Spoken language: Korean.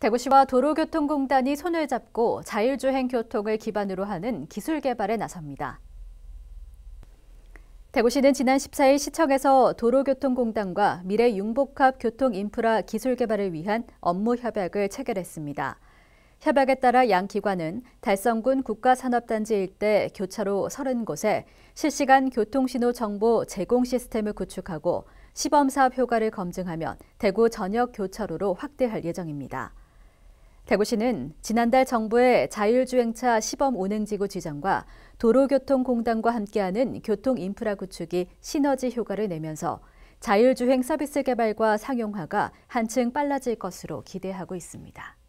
대구시와 도로교통공단이 손을 잡고 자율주행 교통을 기반으로 하는 기술 개발에 나섭니다. 대구시는 지난 14일 시청에서 도로교통공단과 미래 융복합 교통 인프라 기술 개발을 위한 업무 협약을 체결했습니다. 협약에 따라 양 기관은 달성군 국가산업단지 일대 교차로 30곳에 실시간 교통신호 정보 제공 시스템을 구축하고 시범사업 효과를 검증하면 대구 전역 교차로로 확대할 예정입니다. 대구시는 지난달 정부의 자율주행차 시범 운행지구 지정과 도로교통공단과 함께하는 교통인프라 구축이 시너지 효과를 내면서 자율주행 서비스 개발과 상용화가 한층 빨라질 것으로 기대하고 있습니다.